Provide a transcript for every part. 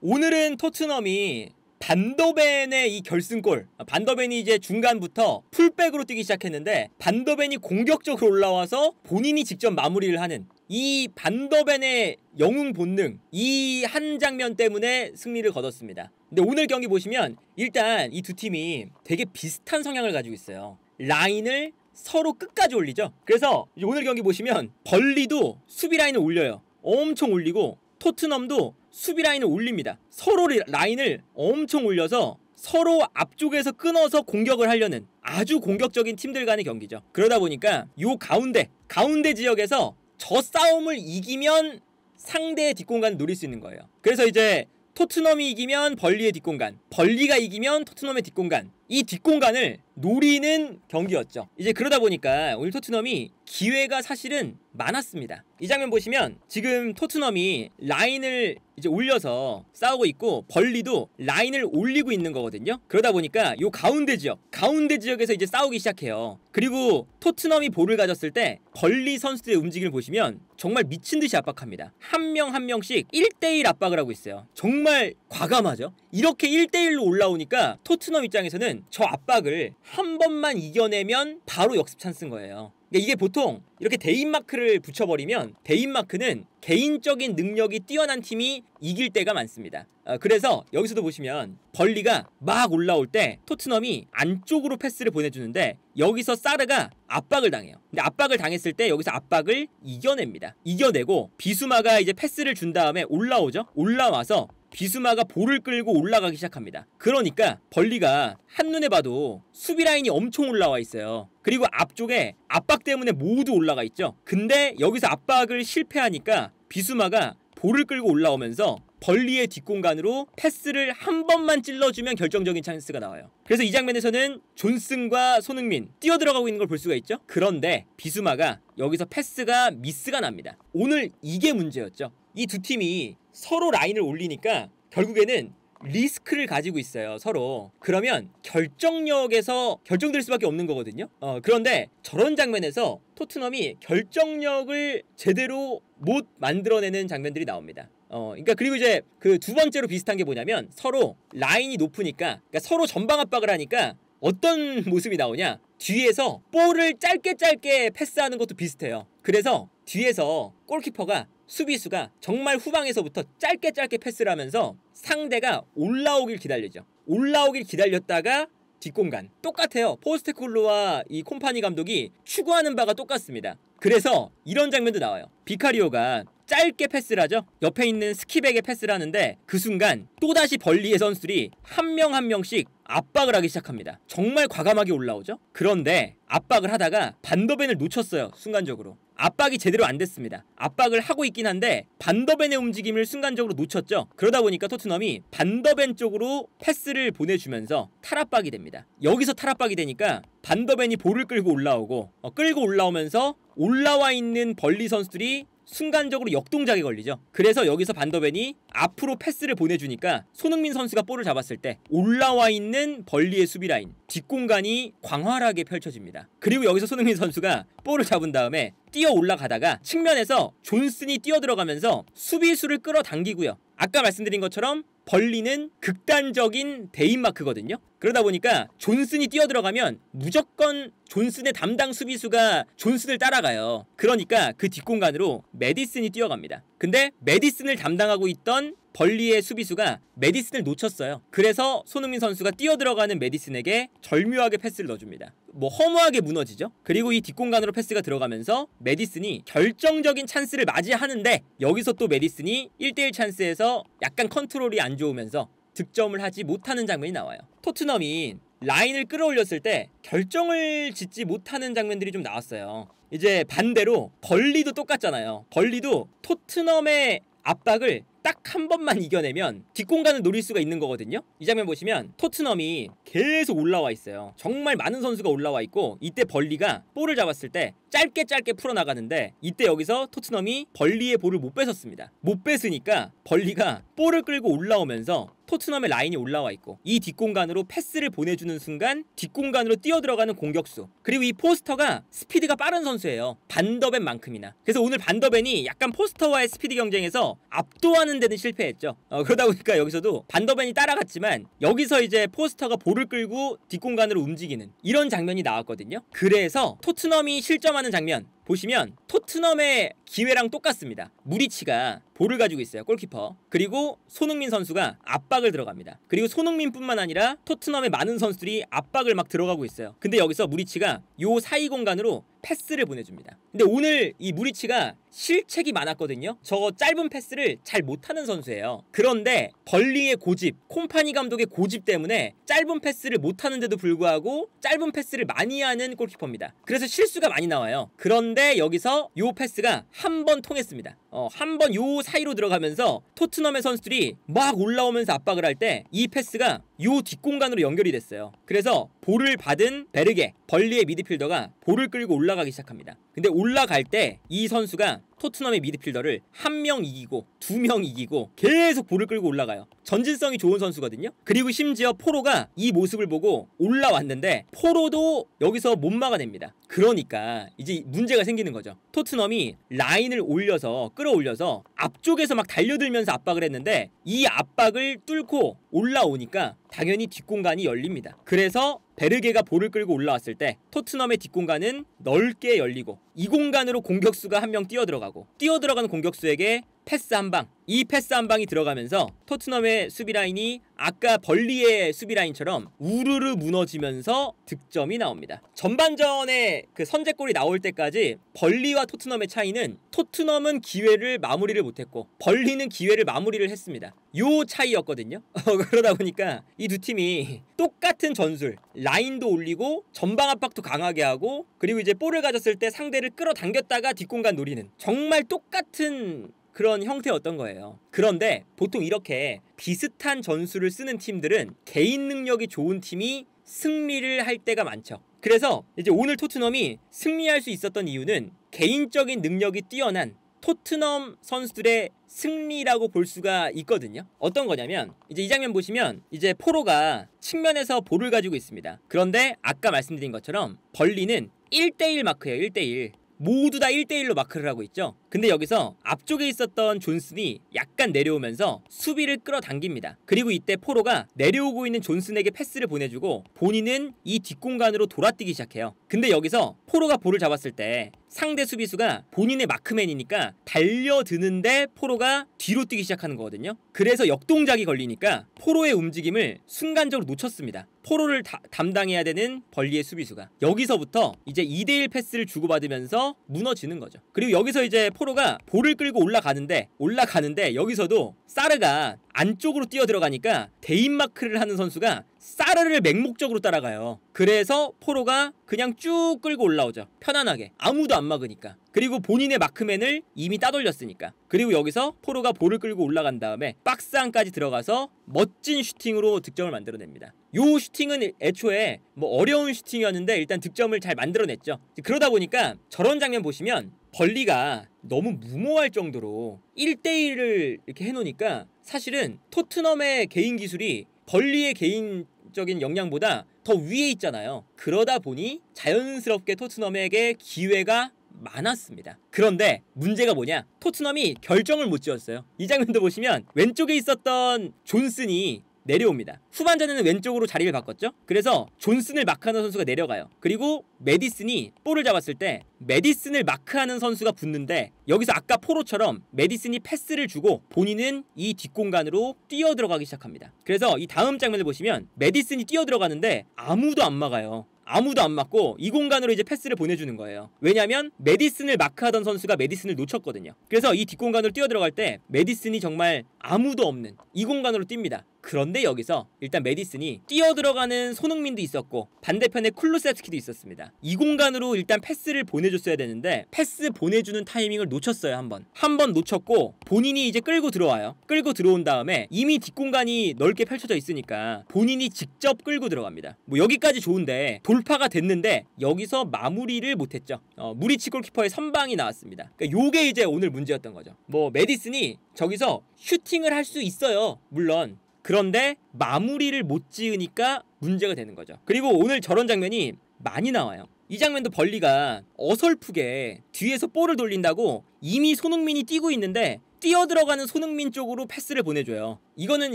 오늘은 토트넘이 반더벤의 이 결승골 반더벤이 이제 중간부터 풀백으로 뛰기 시작했는데 반더벤이 공격적으로 올라와서 본인이 직접 마무리를 하는 이 반더벤의 영웅 본능 이 한 장면 때문에 승리를 거뒀습니다 근데 오늘 경기 보시면 일단 이 두 팀이 되게 비슷한 성향을 가지고 있어요 라인을 서로 끝까지 올리죠 그래서 오늘 경기 보시면 벌리도 수비 라인을 올려요 엄청 올리고 토트넘도 수비 라인을 올립니다. 서로 라인을 엄청 올려서 서로 앞쪽에서 끊어서 공격을 하려는 아주 공격적인 팀들 간의 경기죠. 그러다 보니까 요 가운데 가운데 지역에서 저 싸움을 이기면 상대의 뒷공간을 노릴 수 있는 거예요. 그래서 이제 토트넘이 이기면 벌리의 뒷공간, 벌리가 이기면 토트넘의 뒷공간, 이 뒷공간을 노리는 경기였죠. 이제 그러다 보니까 오늘 토트넘이 기회가 사실은 많았습니다. 이 장면 보시면 지금 토트넘이 라인을 이제 올려서 싸우고 있고 벌리도 라인을 올리고 있는 거거든요. 그러다 보니까 이 가운데 지역, 가운데 지역에서 이제 싸우기 시작해요. 그리고 토트넘이 볼을 가졌을 때 벌리 선수들의 움직임을 보시면 정말 미친 듯이 압박합니다. 한 명한 한 명씩 1대1 압박을 하고 있어요. 정말 과감하죠. 이렇게 1대1로 올라오니까 토트넘 입장에서는 저 압박을 한 번만 이겨내면 바로 역습 찬스인 거예요. 그러니까 이게 보통 이렇게 대인마크를 붙여버리면 대인마크는 개인적인 능력이 뛰어난 팀이 이길 때가 많습니다. 어, 그래서 여기서도 보시면 벌리가 막 올라올 때 토트넘이 안쪽으로 패스를 보내주는데 여기서 사르가 압박을 당해요. 근데 압박을 당했을 때 여기서 압박을 이겨냅니다. 이겨내고 비수마가 이제 패스를 준 다음에 올라오죠. 올라와서 비수마가 볼을 끌고 올라가기 시작합니다. 그러니까 벌리가 한눈에 봐도 수비 라인이 엄청 올라와 있어요. 그리고 앞쪽에 압박 때문에 모두 올라가 있죠. 근데 여기서 압박을 실패하니까 비수마가 볼을 끌고 올라오면서 벌리의 뒷공간으로 패스를 한 번만 찔러주면 결정적인 찬스가 나와요. 그래서 이 장면에서는 존슨과 손흥민 뛰어들어가고 있는 걸 볼 수가 있죠. 그런데 비수마가 여기서 패스가 미스가 납니다. 오늘 이게 문제였죠. 이두 팀이 서로 라인을 올리니까 결국에는 리스크를 가지고 있어요 서로 그러면 결정력에서 결정될 수밖에 없는 거거든요 어, 그런데 저런 장면에서 토트넘이 결정력을 제대로 못 만들어내는 장면들이 나옵니다 어, 그러니까 그리고 이제 그 두 번째로 비슷한 게 뭐냐면 서로 라인이 높으니까 그러니까 서로 전방 압박을 하니까 어떤 모습이 나오냐 뒤에서 볼을 짧게 짧게 패스하는 것도 비슷해요 그래서 뒤에서 골키퍼가 수비수가 정말 후방에서부터 짧게 짧게 패스를 하면서 상대가 올라오길 기다리죠. 올라오길 기다렸다가 뒷공간 똑같아요. 포스테콜로와이 콤파니 감독이 추구하는 바가 똑같습니다. 그래서 이런 장면도 나와요. 비카리오가 짧게 패스를 하죠. 옆에 있는 스키백에 패스를 하는데 그 순간 또다시 벌리의 선수들이 한 명 한 명씩 압박을 하기 시작합니다. 정말 과감하게 올라오죠. 그런데 압박을 하다가 반더벤을 놓쳤어요. 순간적으로. 압박이 제대로 안 됐습니다. 압박을 하고 있긴 한데 반더벤의 움직임을 순간적으로 놓쳤죠. 그러다 보니까 토트넘이 반더벤 쪽으로 패스를 보내주면서 탈압박이 됩니다. 여기서 탈압박이 되니까 반더벤이 볼을 끌고 올라오고 어, 끌고 올라오면서 올라와 있는 벌리 선수들이 순간적으로 역동작이 걸리죠. 그래서 여기서 반더벤이 앞으로 패스를 보내주니까 손흥민 선수가 볼을 잡았을 때 올라와 있는 벌리의 수비 라인 뒷공간이 광활하게 펼쳐집니다. 그리고 여기서 손흥민 선수가 볼을 잡은 다음에 뛰어 올라가다가 측면에서 존슨이 뛰어 들어가면서 수비수를 끌어당기고요. 아까 말씀드린 것처럼 벌리는 극단적인 데인마크거든요. 그러다 보니까 존슨이 뛰어들어가면 무조건 존슨의 담당 수비수가 존슨을 따라가요. 그러니까 그 뒷공간으로 메디슨이 뛰어갑니다. 근데 메디슨을 담당하고 있던 벌리의 수비수가 메디슨을 놓쳤어요. 그래서 손흥민 선수가 뛰어들어가는 메디슨에게 절묘하게 패스를 넣어줍니다. 뭐 허무하게 무너지죠. 그리고 이 뒷공간으로 패스가 들어가면서 메디슨이 결정적인 찬스를 맞이하는데 여기서 또 메디슨이 1대1 찬스에서 약간 컨트롤이 안 좋으면서 득점을 하지 못하는 장면이 나와요. 토트넘이 라인을 끌어올렸을 때 결정을 짓지 못하는 장면들이 좀 나왔어요. 이제 반대로 벌리도 똑같잖아요. 벌리도 토트넘의 압박을 딱 한 번만 이겨내면 뒷공간을 노릴 수가 있는 거거든요. 이 장면 보시면 토트넘이 계속 올라와 있어요. 정말 많은 선수가 올라와 있고 이때 벌리가 볼을 잡았을 때 짧게 짧게 풀어나가는데 이때 여기서 토트넘이 벌리의 볼을 못 뺏었습니다. 못 뺏으니까 벌리가 볼을 끌고 올라오면서 토트넘의 라인이 올라와 있고 이 뒷공간으로 패스를 보내주는 순간 뒷공간으로 뛰어들어가는 공격수 그리고 이 포스터가 스피드가 빠른 선수예요 반더벤만큼이나 그래서 오늘 반더벤이 약간 포스터와의 스피드 경쟁에서 압도하는 데는 실패했죠 어, 그러다 보니까 여기서도 반더벤이 따라갔지만 여기서 이제 포스터가 볼을 끌고 뒷공간으로 움직이는 이런 장면이 나왔거든요 그래서 토트넘이 실점하는 장면 보시면 토트넘의 기회랑 똑같습니다. 무리치가 볼을 가지고 있어요. 골키퍼. 그리고 손흥민 선수가 압박을 들어갑니다. 그리고 손흥민뿐만 아니라 토트넘의 많은 선수들이 압박을 막 들어가고 있어요. 근데 여기서 무리치가 요 사이 공간으로 패스를 보내줍니다. 근데 오늘 이 무리치가 실책이 많았거든요. 저거 짧은 패스를 잘 못하는 선수예요. 그런데 벌리의 고집, 콤파니 감독의 고집 때문에 짧은 패스를 못하는데도 불구하고 짧은 패스를 많이 하는 골키퍼입니다. 그래서 실수가 많이 나와요. 그런데 여기서 요 패스가 한 번 통했습니다. 어, 한번 요 사이로 들어가면서 토트넘의 선수들이 막 올라오면서 압박을 할 때 이 패스가 요 뒷공간으로 연결이 됐어요. 그래서 볼을 받은 베르게, 벌리의 미드필더가 볼을 끌고 올라가기 시작합니다. 근데 올라갈 때 이 선수가 토트넘의 미드필더를 한 명 이기고 두 명 이기고 계속 볼을 끌고 올라가요. 전진성이 좋은 선수거든요. 그리고 심지어 포로가 이 모습을 보고 올라왔는데 포로도 여기서 못 막아냅니다. 그러니까 이제 문제가 생기는 거죠. 토트넘이 라인을 올려서 끌어올려서 앞쪽에서 막 달려들면서 압박을 했는데 이 압박을 뚫고 올라오니까 당연히 뒷공간이 열립니다. 그래서 베르게가 볼을 끌고 올라왔을 때 토트넘의 뒷공간은 넓게 열리고 이 공간으로 공격수가 한 명 뛰어들어가고 뛰어들어가는 공격수에게 패스 한 방, 이 패스 한 방이 들어가면서 토트넘의 수비 라인이 아까 벌리의 수비 라인처럼 우르르 무너지면서 득점이 나옵니다. 전반전에 그 선제골이 나올 때까지 벌리와 토트넘의 차이는 토트넘은 기회를 마무리를 못했고 벌리는 기회를 마무리를 했습니다. 요 차이였거든요. 어, 그러다 보니까 이 두 팀이 똑같은 전술, 라인도 올리고 전방 압박도 강하게 하고 그리고 이제 볼을 가졌을 때 상대를 끌어당겼다가 뒷공간 노리는 정말 똑같은 그런 형태였던 거예요. 그런데 보통 이렇게 비슷한 전술을 쓰는 팀들은 개인 능력이 좋은 팀이 승리를 할 때가 많죠. 그래서 이제 오늘 토트넘이 승리할 수 있었던 이유는 개인적인 능력이 뛰어난 토트넘 선수들의 승리라고 볼 수가 있거든요. 어떤 거냐면 이제 이 장면 보시면 이제 포로가 측면에서 볼을 가지고 있습니다. 그런데 아까 말씀드린 것처럼 벌리는 1대1 마크예요. 1대1. 모두 다 1대1로 마크를 하고 있죠. 근데 여기서 앞쪽에 있었던 존슨이 약간 내려오면서 수비를 끌어당깁니다. 그리고 이때 포로가 내려오고 있는 존슨에게 패스를 보내주고 본인은 이 뒷공간으로 돌아뛰기 시작해요. 근데 여기서 포로가 볼을 잡았을 때 상대 수비수가 본인의 마크맨이니까 달려드는데 포로가 뒤로 뛰기 시작하는 거거든요. 그래서 역동작이 걸리니까 포로의 움직임을 순간적으로 놓쳤습니다. 포로를 다, 담당해야 되는 벌리의 수비수가 여기서부터 이제 2대1 패스를 주고받으면서 무너지는 거죠. 그리고 여기서 이제 포로가 볼을 끌고 올라가는데 올라가는데 여기서도 사르가 안쪽으로 뛰어 들어가니까 데인마크를 하는 선수가 사르를 맹목적으로 따라가요. 그래서 포로가 그냥 쭉 끌고 올라오죠. 편안하게. 아무도 안 막으니까. 그리고 본인의 마크맨을 이미 따돌렸으니까. 그리고 여기서 포로가 볼을 끌고 올라간 다음에 박스 안까지 들어가서 멋진 슈팅으로 득점을 만들어냅니다. 요 슈팅은 애초에 뭐 어려운 슈팅이었는데 일단 득점을 잘 만들어냈죠. 그러다 보니까 저런 장면 보시면 벌리가 너무 무모할 정도로 1대1을 이렇게 해놓으니까 사실은 토트넘의 개인 기술이 벌리의 개인적인 역량보다 더 위에 있잖아요. 그러다 보니 자연스럽게 토트넘에게 기회가 많았습니다. 그런데 문제가 뭐냐? 토트넘이 결정을 못 지었어요. 이 장면도 보시면 왼쪽에 있었던 존슨이 내려옵니다. 후반전에는 왼쪽으로 자리를 바꿨죠. 그래서 존슨을 마크하는 선수가 내려가요. 그리고 메디슨이 볼을 잡았을 때 메디슨을 마크하는 선수가 붙는데 여기서 아까 포로처럼 메디슨이 패스를 주고 본인은 이 뒷공간으로 뛰어 들어가기 시작합니다. 그래서 이 다음 장면을 보시면 메디슨이 뛰어 들어가는데 아무도 안 막아요. 아무도 안 맞고 이 공간으로 이제 패스를 보내주는 거예요. 왜냐하면 메디슨을 마크하던 선수가 메디슨을 놓쳤거든요. 그래서 이 뒷공간으로 뛰어들어갈 때 메디슨이 정말 아무도 없는 이 공간으로 뜁니다. 그런데 여기서 일단 메디슨이 뛰어 들어가는 손흥민도 있었고 반대편에 쿨루셉스키도 있었습니다. 이 공간으로 일단 패스를 보내줬어야 되는데 패스 보내주는 타이밍을 놓쳤어요 한번. 한번 놓쳤고 본인이 이제 끌고 들어와요. 끌고 들어온 다음에 이미 뒷공간이 넓게 펼쳐져 있으니까 본인이 직접 끌고 들어갑니다. 뭐 여기까지 좋은데 돌파가 됐는데 여기서 마무리를 못했죠. 어, 무리치 골키퍼의 선방이 나왔습니다. 그러니까 요게 이제 오늘 문제였던 거죠. 뭐 메디슨이 저기서 슈팅을 할 수 있어요. 물론 그런데 마무리를 못 지으니까 문제가 되는 거죠. 그리고 오늘 저런 장면이 많이 나와요. 이 장면도 벌리가 어설프게 뒤에서 볼을 돌린다고 이미 손흥민이 뛰고 있는데 뛰어 들어가는 손흥민 쪽으로 패스를 보내줘요. 이거는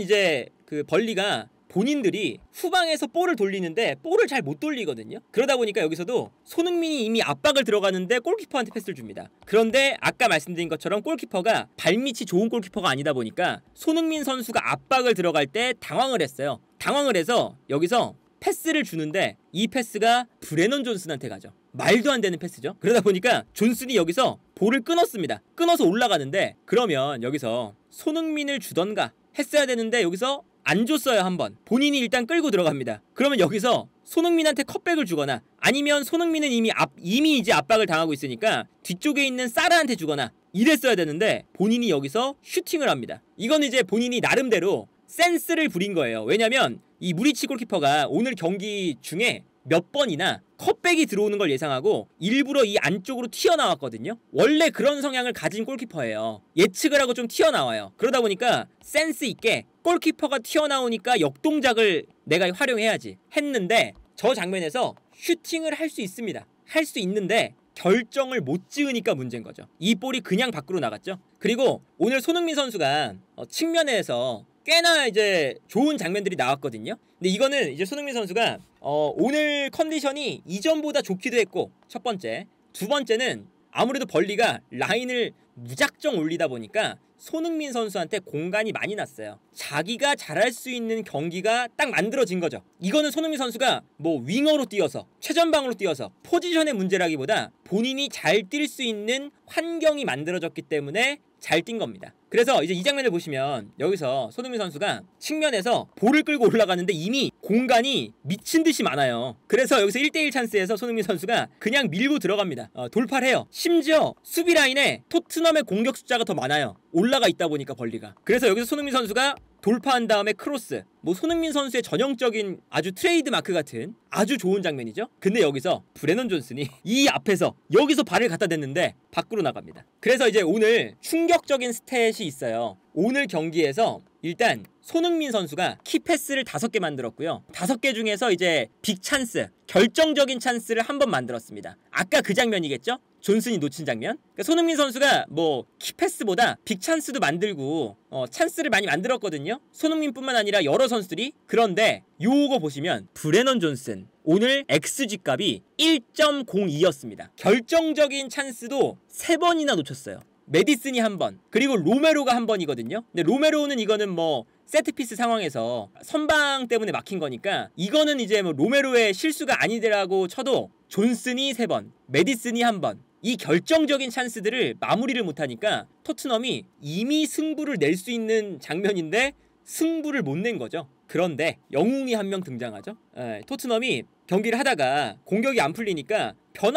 이제 그 벌리가 본인들이 후방에서 볼을 돌리는데 볼을 잘 못 돌리거든요. 그러다 보니까 여기서도 손흥민이 이미 압박을 들어가는데 골키퍼한테 패스를 줍니다. 그런데 아까 말씀드린 것처럼 골키퍼가 발밑이 좋은 골키퍼가 아니다 보니까 손흥민 선수가 압박을 들어갈 때 당황을 했어요. 당황을 해서 여기서 패스를 주는데 이 패스가 브레넌 존슨한테 가죠. 말도 안 되는 패스죠. 그러다 보니까 존슨이 여기서 볼을 끊었습니다. 끊어서 올라가는데 그러면 여기서 손흥민을 주던가 했어야 되는데 여기서 안 줬어요 한 번 본인이 일단 끌고 들어갑니다 그러면 여기서 손흥민한테 컵백을 주거나 아니면 손흥민은 이미 앞 이미 이제 압박을 당하고 있으니까 뒤쪽에 있는 사라한테 주거나 이랬어야 되는데 본인이 여기서 슈팅을 합니다 이건 이제 본인이 나름대로 센스를 부린 거예요 왜냐면 이 무리치 골키퍼가 오늘 경기 중에 몇 번이나 컵백이 들어오는 걸 예상하고 일부러 이 안쪽으로 튀어나왔거든요. 원래 그런 성향을 가진 골키퍼예요. 예측을 하고 좀 튀어나와요. 그러다 보니까 센스 있게 골키퍼가 튀어나오니까 역동작을 내가 활용해야지 했는데 저 장면에서 슈팅을 할 수 있습니다. 할 수 있는데 결정을 못 지으니까 문제인 거죠. 이 볼이 그냥 밖으로 나갔죠. 그리고 오늘 손흥민 선수가 어, 측면에서 꽤나 이제 좋은 장면들이 나왔거든요. 근데 이거는 이제 손흥민 선수가 어, 오늘 컨디션이 이전보다 좋기도 했고 첫 번째, 두 번째는 아무래도 벌리가 라인을 무작정 올리다 보니까 손흥민 선수한테 공간이 많이 났어요. 자기가 잘할 수 있는 경기가 딱 만들어진 거죠. 이거는 손흥민 선수가 뭐 윙어로 뛰어서 최전방으로 뛰어서 포지션의 문제라기보다 본인이 잘 뛸 수 있는 환경이 만들어졌기 때문에 잘뛴 겁니다. 그래서 이제 이 장면을 보시면 여기서 손흥민 선수가 측면에서 볼을 끌고 올라가는데 이미 공간이 미친 듯이 많아요. 그래서 여기서 1대1 찬스에서 손흥민 선수가 그냥 밀고 들어갑니다. 어, 돌파해요. 심지어 수비 라인에 토트넘의 공격 숫자가 더 많아요. 올라가 있다 보니까 벌리가. 그래서 여기서 손흥민 선수가 돌파한 다음에 크로스 뭐 손흥민 선수의 전형적인 아주 트레이드 마크 같은 아주 좋은 장면이죠 근데 여기서 브레넌 존슨이 이 앞에서 여기서 발을 갖다 댔는데 밖으로 나갑니다 그래서 이제 오늘 충격적인 스탯이 있어요 오늘 경기에서 일단 손흥민 선수가 키패스를 다섯 개 만들었고요. 다섯 개 중에서 이제 빅 찬스, 결정적인 찬스를 한 번 만들었습니다. 아까 그 장면이겠죠? 존슨이 놓친 장면. 그러니까 손흥민 선수가 뭐 키패스보다 빅찬스도 만들고 어, 찬스를 많이 만들었거든요. 손흥민뿐만 아니라 여러 선수들이. 그런데 요거 보시면 브레넌 존슨 오늘 XG 값이 1.02였습니다. 결정적인 찬스도 3번이나 놓쳤어요. 메디슨이 한 번, 그리고 로메로가 한 번이거든요. 근데 로메로는 이거는 뭐 세트피스 상황에서 선방 때문에 막힌 거니까 이거는 이제 뭐 로메로의 실수가 아니더라고 쳐도 존슨이 3번, 메디슨이 한 번, 이 결정적인 찬스들을 마무리를 못하니까 토트넘이 이미 승부를 낼 수 있는 장면인데 승부를 못 낸 거죠. 그런데 영웅이 한 명 등장하죠. 에, 예, 토트넘이 경기를 하다가 공격이 안 풀리니까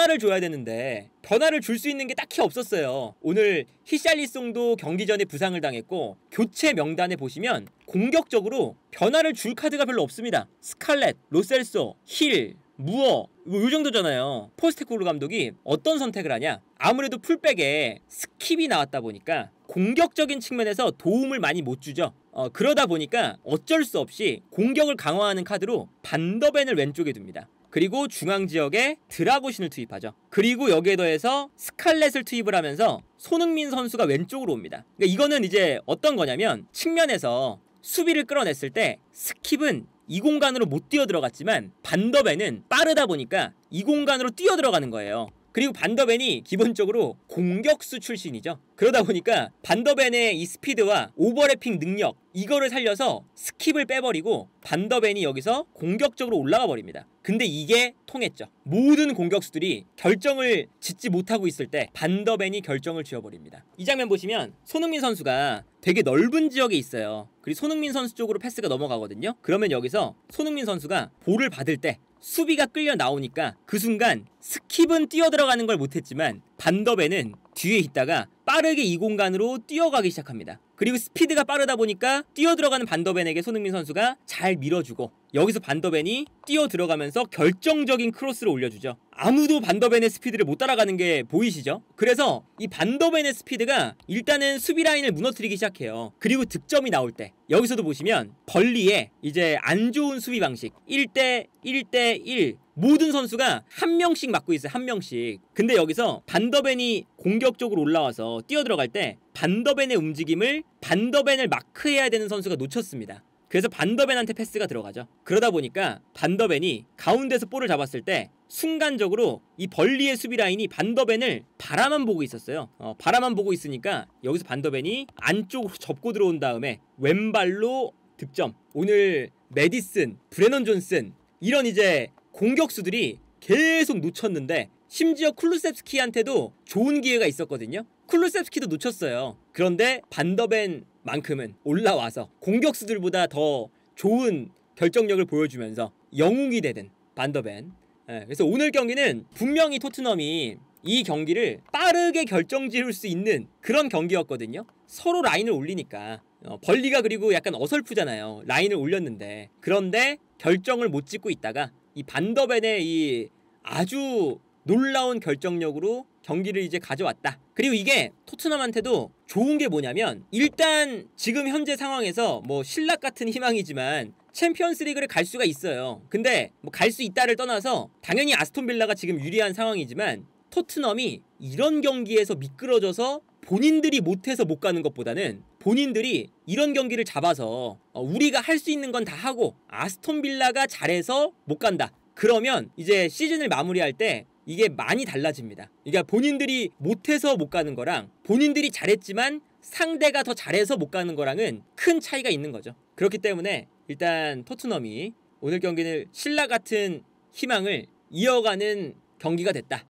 변화를 줘야 되는데 변화를 줄 수 있는 게 딱히 없었어요. 오늘 히샬리송도 경기 전에 부상을 당했고 교체 명단에 보시면 공격적으로 변화를 줄 카드가 별로 없습니다. 스칼렛, 로셀소, 힐, 무어 뭐요 정도잖아요. 포스테코글 감독이 어떤 선택을 하냐? 아무래도 풀백에 스킵이 나왔다 보니까 공격적인 측면에서 도움을 많이 못 주죠. 어, 그러다 보니까 어쩔 수 없이 공격을 강화하는 카드로 반더벤을 왼쪽에 둡니다. 그리고 중앙 지역에 드라고신을 투입하죠. 그리고 여기에 더해서 스칼렛을 투입을 하면서 손흥민 선수가 왼쪽으로 옵니다. 그러니까 이거는 이제 어떤 거냐면 측면에서 수비를 끌어냈을 때 스킵은 이 공간으로 못 뛰어 들어갔지만 반더벤는 빠르다 보니까 이 공간으로 뛰어 들어가는 거예요. 그리고 반더벤이 기본적으로 공격수 출신이죠. 그러다 보니까 반더벤의 이 스피드와 오버래핑 능력 이거를 살려서 스킵을 빼버리고 반더벤이 여기서 공격적으로 올라가 버립니다. 근데 이게 통했죠. 모든 공격수들이 결정을 짓지 못하고 있을 때 반더벤이 결정을 지어버립니다. 이 장면 보시면 손흥민 선수가 되게 넓은 지역에 있어요. 그리고 손흥민 선수 쪽으로 패스가 넘어가거든요. 그러면 여기서 손흥민 선수가 볼을 받을 때 수비가 끌려 나오니까 그 순간 스킵은 뛰어들어가는 걸 못했지만 반더베는 뒤에 있다가 빠르게 이 공간으로 뛰어가기 시작합니다. 그리고 스피드가 빠르다 보니까 뛰어 들어가는 반더벤에게 손흥민 선수가 잘 밀어주고 여기서 반더벤이 뛰어 들어가면서 결정적인 크로스를 올려주죠. 아무도 반더벤의 스피드를 못 따라가는 게 보이시죠? 그래서 이 반더벤의 스피드가 일단은 수비 라인을 무너뜨리기 시작해요. 그리고 득점이 나올 때 여기서도 보시면 벌리에 이제 안 좋은 수비 방식 1대 1대 1 모든 선수가 한 명씩 맞고 있어요. 한 명씩. 근데 여기서 반더벤이 공격적으로 올라와서 뛰어들어갈 때 반더벤의 움직임을 반더벤을 마크해야 되는 선수가 놓쳤습니다. 그래서 반더벤한테 패스가 들어가죠. 그러다 보니까 반더벤이 가운데서 볼을 잡았을 때 순간적으로 이 벌리의 수비 라인이 반더벤을 바라만 보고 있었어요. 어, 바라만 보고 있으니까 여기서 반더벤이 안쪽으로 접고 들어온 다음에 왼발로 득점. 오늘 메디슨, 브레넌 존슨 이런 이제 공격수들이 계속 놓쳤는데 심지어 쿨루셉스키한테도 좋은 기회가 있었거든요. 쿨루셉스키도 놓쳤어요. 그런데 반더벤만큼은 올라와서 공격수들보다 더 좋은 결정력을 보여주면서 영웅이 되는 반더벤. 예, 그래서 오늘 경기는 분명히 토트넘이 이 경기를 빠르게 결정 지을 수 있는 그런 경기였거든요. 서로 라인을 올리니까. 어, 벌리가 그리고 약간 어설프잖아요. 라인을 올렸는데. 그런데 결정을 못 짓고 있다가 이 반더벤의 이 아주 놀라운 결정력으로 경기를 이제 가져왔다. 그리고 이게 토트넘한테도 좋은 게 뭐냐면 일단 지금 현재 상황에서 뭐 신락 같은 희망이지만 챔피언스 리그를 갈 수가 있어요. 근데 뭐 갈 수 있다를 떠나서 당연히 아스톤 빌라가 지금 유리한 상황이지만 토트넘이 이런 경기에서 미끄러져서 본인들이 못해서 못 가는 것보다는 본인들이 이런 경기를 잡아서 어, 우리가 할 수 있는 건 다 하고 아스톤 빌라가 잘해서 못 간다. 그러면 이제 시즌을 마무리할 때 이게 많이 달라집니다. 그러니까 본인들이 못해서 못 가는 거랑 본인들이 잘했지만 상대가 더 잘해서 못 가는 거랑은 큰 차이가 있는 거죠. 그렇기 때문에 일단 토트넘이 오늘 경기는 신라 같은 희망을 이어가는 경기가 됐다.